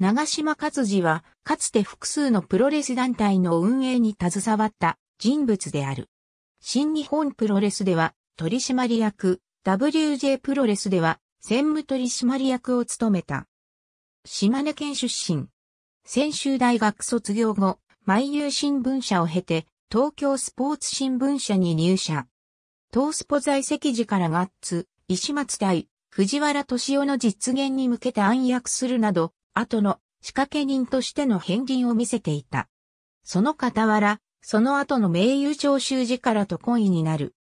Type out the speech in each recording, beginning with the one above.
長島勝治は、かつて複数のプロレス団体の運営に携わった人物である。新日本プロレスでは、取締役、WJ プロレスでは、専務取締役を務めた。島根県出身。専修大学卒業後、毎遊新聞社を経て、東京スポーツ新聞社に入社。東スポ在籍時からガッツ、石松対、藤原敏夫の実現に向けて暗躍するなど、後の仕掛け人としての変人を見せていた。その傍ら、その後の名誉徴収時からと懇意になる。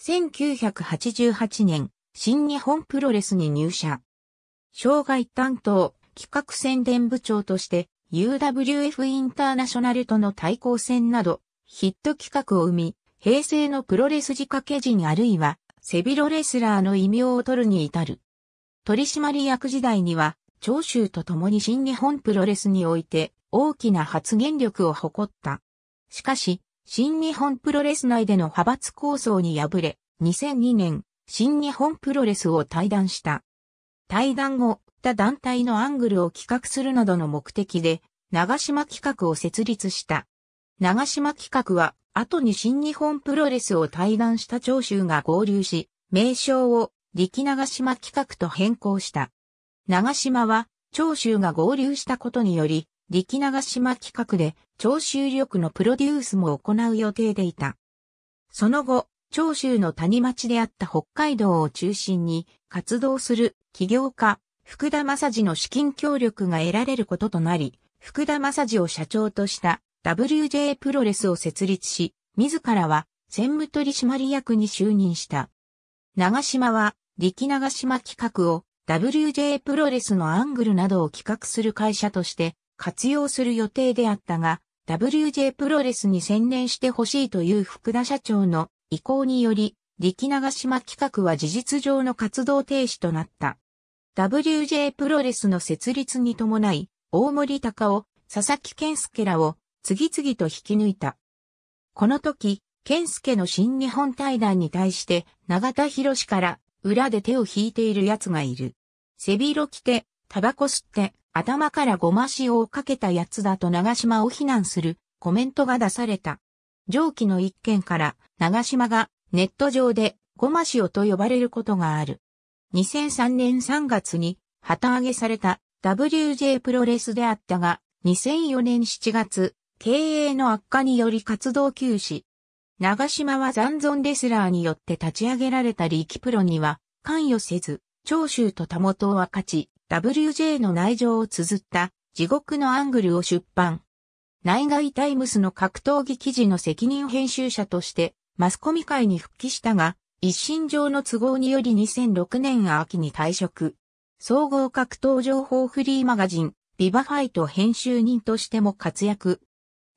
1988年、新日本プロレスに入社。障害担当、企画宣伝部長として、UWF インターナショナルとの対抗戦など、ヒット企画を生み、平成のプロレス仕掛け人あるいは、背広レスラーの異名を取るに至る。取締役時代には、長州と共に新日本プロレスにおいて大きな発言力を誇った。しかし、新日本プロレス内での派閥構想に敗れ、2002年、新日本プロレスを退団した。退団後、他団体のアングルを企画するなどの目的で、長島企画を設立した。長島企画は、後に新日本プロレスを退団した長州が合流し、名称を力長島企画と変更した。長島は、長州が合流したことにより、力長島企画で、長州力のプロデュースも行う予定でいた。その後、長州の谷町であった北海道を中心に活動する起業家、福田正治の資金協力が得られることとなり、福田正治を社長とした WJ プロレスを設立し、自らは専務取締役に就任した。長島は力長島企画を WJ プロレスのアングルなどを企画する会社として活用する予定であったが、WJ プロレスに専念してほしいという福田社長の意向により、力長島企画は事実上の活動停止となった。WJ プロレスの設立に伴い、大森隆を、佐々木健介らを次々と引き抜いた。この時、健介の新日本対談に対して、永田博士から裏で手を引いている奴がいる。背広着て、タバコ吸って、頭からごま塩をかけたやつだと長島を非難するコメントが出された。上記の一件から長島がネット上でごま塩と呼ばれることがある。2003年3月に旗揚げされた WJ プロレスであったが、2004年7月、経営の悪化により活動休止、長島は残存レスラーによって立ち上げられた力プロには関与せず、長州と田元は勝ち、WJ の内情を綴った地獄のアングルを出版。内外タイムスの格闘技記事の責任編集者としてマスコミ界に復帰したが、一身上の都合により2006年秋に退職。総合格闘情報フリーマガジン、ビバファイト編集人としても活躍。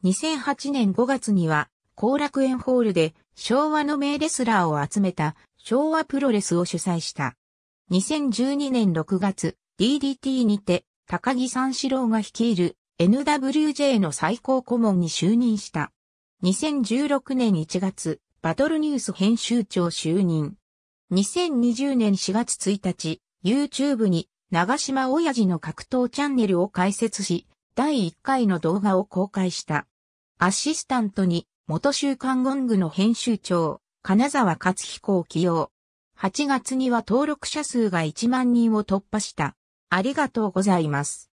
2008年5月には後楽園ホールで昭和の名レスラーを集めた昭和プロレスを主催した。2012年6月、DDT にて高木三四郎が率いる NWJ の最高顧問に就任した。2016年1月、バトルニュース編集長就任。2020年4月1日、YouTube に長島親父の格闘チャンネルを開設し、第1回の動画を公開した。アシスタントに元週刊ゴングの編集長、金沢勝彦を起用。8月には登録者数が1万人を突破した。ありがとうございます。